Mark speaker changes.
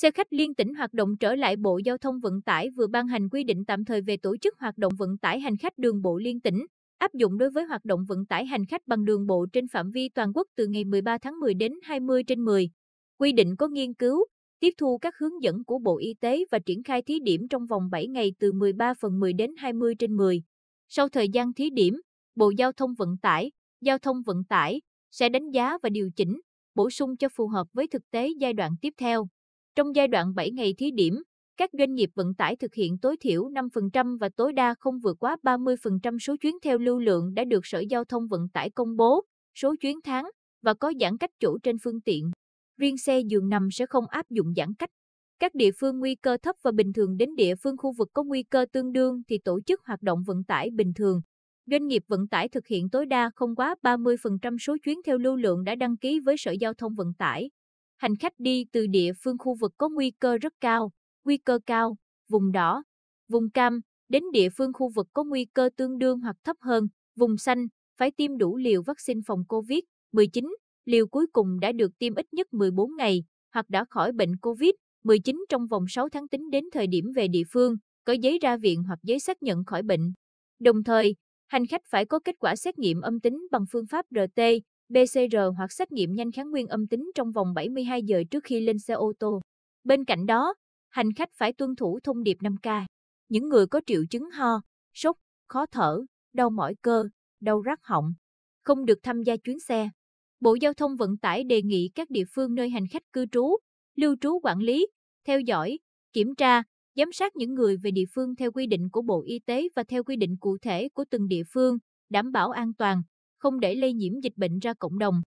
Speaker 1: Xe khách liên tỉnh hoạt động trở lại Bộ Giao thông Vận tải vừa ban hành quy định tạm thời về tổ chức hoạt động vận tải hành khách đường bộ liên tỉnh, áp dụng đối với hoạt động vận tải hành khách bằng đường bộ trên phạm vi toàn quốc từ ngày 13 tháng 10 đến 20 trên 10. Quy định có nghiên cứu, tiếp thu các hướng dẫn của Bộ Y tế và triển khai thí điểm trong vòng 7 ngày từ 13 phần 10 đến 20 trên 10. Sau thời gian thí điểm, Bộ Giao thông Vận tải, Giao thông Vận tải sẽ đánh giá và điều chỉnh, bổ sung cho phù hợp với thực tế giai đoạn tiếp theo. Trong giai đoạn 7 ngày thí điểm, các doanh nghiệp vận tải thực hiện tối thiểu 5% và tối đa không vượt quá 30% số chuyến theo lưu lượng đã được Sở Giao thông Vận tải công bố, số chuyến tháng và có giãn cách chủ trên phương tiện. Riêng xe giường nằm sẽ không áp dụng giãn cách. Các địa phương nguy cơ thấp và bình thường đến địa phương khu vực có nguy cơ tương đương thì tổ chức hoạt động vận tải bình thường. Doanh nghiệp vận tải thực hiện tối đa không quá 30% số chuyến theo lưu lượng đã đăng ký với Sở Giao thông Vận tải hành khách đi từ địa phương khu vực có nguy cơ rất cao, nguy cơ cao, vùng đỏ, vùng cam, đến địa phương khu vực có nguy cơ tương đương hoặc thấp hơn, vùng xanh, phải tiêm đủ liều vaccine phòng COVID-19, liều cuối cùng đã được tiêm ít nhất 14 ngày, hoặc đã khỏi bệnh COVID-19 trong vòng 6 tháng tính đến thời điểm về địa phương, có giấy ra viện hoặc giấy xác nhận khỏi bệnh. Đồng thời, hành khách phải có kết quả xét nghiệm âm tính bằng phương pháp RT PCR hoặc xét nghiệm nhanh kháng nguyên âm tính trong vòng 72 giờ trước khi lên xe ô tô. Bên cạnh đó, hành khách phải tuân thủ thông điệp 5K. Những người có triệu chứng ho, sốt, khó thở, đau mỏi cơ, đau rát họng, không được tham gia chuyến xe. Bộ Giao thông Vận tải đề nghị các địa phương nơi hành khách cư trú, lưu trú quản lý, theo dõi, kiểm tra, giám sát những người về địa phương theo quy định của Bộ Y tế và theo quy định cụ thể của từng địa phương, đảm bảo an toàn, không để lây nhiễm dịch bệnh ra cộng đồng.